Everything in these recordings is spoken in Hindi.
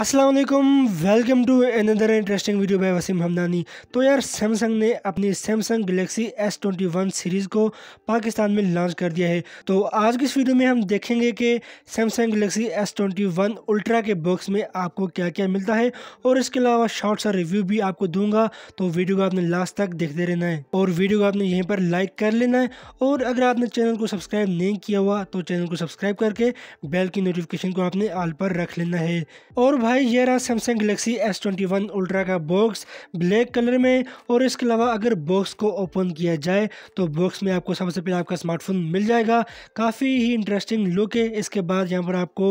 Aslam welcome to another interesting video by Waseem Hamdani तो यार सैमसंग ने अपनी Samsung Galaxy S twenty one series को पाकिस्तान में लॉन्च कर दिया है तो आज की इस वीडियो में हम देखेंगे कि Samsung Galaxy S twenty one Ultra के बॉक्स में आपको क्या क्या मिलता है और इसके अलावा शॉर्ट सा रिव्यू भी आपको दूंगा तो वीडियो को आपने लास्ट तक देखते रहना है और वीडियो को आपने यहीं पर लाइक कर लेना है और अगर आपने चैनल को सब्सक्राइब नहीं किया हुआ तो चैनल को सब्सक्राइब करके बेल की नोटिफिकेशन को आपने आल पर रख लेना है और भाई ये रहा Samsung Galaxy S twenty one Ultra का बॉक्स ब्लैक कलर में और इसके अलावा अगर बॉक्स को ओपन किया जाए तो बॉक्स में आपको सबसे पहले आपका स्मार्टफोन मिल जाएगा काफ़ी ही इंटरेस्टिंग लुक है इसके बाद यहाँ पर आपको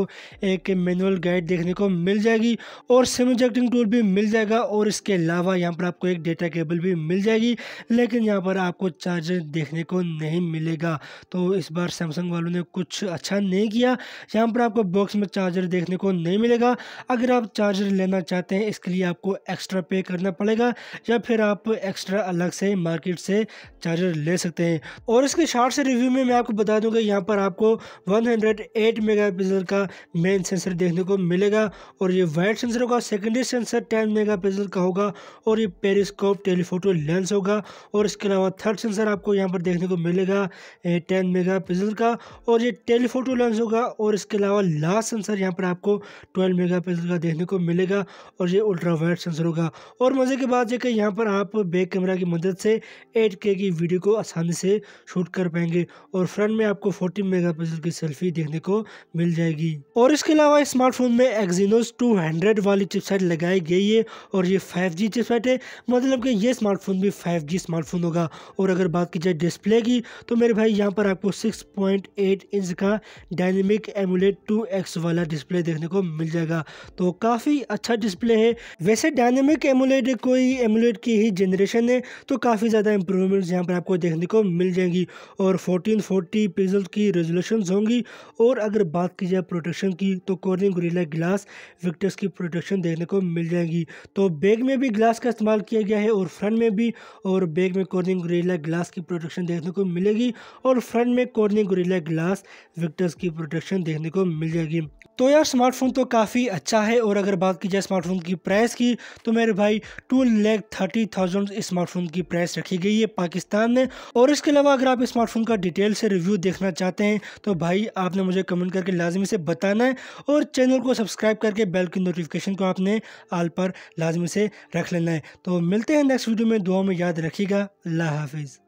एक मैनुअल गाइड देखने को मिल जाएगी और सिम इजेक्टिंग टूल भी मिल जाएगा और इसके अलावा यहाँ पर आपको एक डेटा केबल भी मिल जाएगी लेकिन यहाँ पर आपको चार्जर देखने को नहीं मिलेगा तो इस बार सैमसंग वालों ने कुछ अच्छा नहीं किया यहाँ पर आपको बॉक्स में चार्जर देखने को नहीं मिलेगा अगर अगर आप चार्जर लेना चाहते हैं इसके लिए आपको एक्स्ट्रा पे करना पड़ेगा या फिर आप एक्स्ट्रा अलग से मार्केट से चार्जर ले सकते हैं और इसके शार्ट से रिव्यू में मैं आपको बता दूंगा यहाँ पर आपको 108 मेगापिक्सल का मेन सेंसर देखने को मिलेगा और ये वाइट सेंसर होगा सेकेंडरी सेंसर टेन मेगा का होगा और ये पेरिस्कोप टेलीफोटो लेंस होगा और इसके अलावा थर्ड सेंसर आपको यहाँ पर देखने को मिलेगा टेन मेगा का और ये टेलीफोटो लेंस होगा और इसके अलावा लास्ट सेंसर यहाँ पर आपको ट्वेल्व मेगा का का देखने को मिलेगा और ये अल्ट्रा वाइड सेंसर होगा और मज़े की बात यह कि यहाँ पर आप बैक कैमरा की मदद से 8K की वीडियो को आसानी से शूट कर पाएंगे और फ्रंट में आपको 40 मेगापिक्सल की सेल्फी देखने को मिल जाएगी और इसके अलावा स्मार्टफोन में एक्जीनोस 200 वाली चिपसेट लगाई गई है और ये 5G चिपसेट है मतलब कि ये स्मार्टफोन भी 5G स्मार्टफोन होगा और अगर बात की जाए डिस्प्ले की तो मेरे भाई यहाँ पर आपको 6.8 इंच का डायनेमिक एमुलेट 2x वाला डिस्प्ले देखने को मिल जाएगा तो तो काफ़ी अच्छा डिस्प्ले है वैसे डायनेमिक एमुलेट कोई एमुलेट की ही जनरेशन है तो काफ़ी ज़्यादा इंप्रूवमेंट्स यहाँ पर आपको देखने को मिल जाएंगी और फोर्टीन फोर्टी पिजल की रेजोल्यूशन होंगी और अगर बात की जाए प्रोटेक्शन की तो कॉर्निंग गुरीला ग्लास विक्टर्स की प्रोटेक्शन देखने को मिल जाएगी तो बैग में भी ग्लास का इस्तेमाल किया गया है और फ्रंट में भी और बैग में कॉर्निंग गुरीला ग्लास की प्रोटेक्शन देखने को मिलेगी और फ्रंट में कॉर्निंग गुरीला ग्लास विक्टर्स की प्रोटेक्शन देखने को मिल जाएगी तो यार स्मार्टफोन तो काफ़ी अच्छा है और अगर बात की जाए स्मार्टफोन की प्राइस की तो मेरे भाई two lakh thirty thousand smartphone की प्राइस रखी गई है पाकिस्तान में और इसके अलावा अगर आप स्मार्टफोन का डिटेल से रिव्यू देखना चाहते हैं तो भाई आपने मुझे कमेंट करके लाजमी से बताना है और चैनल को सब्सक्राइब करके बेल की नोटिफिकेशन को आपने आल पर लाजमी से रख लेना है तो मिलते हैं नेक्स्ट वीडियो में दुआ में याद रखिएगा अल्लाह हाफिज़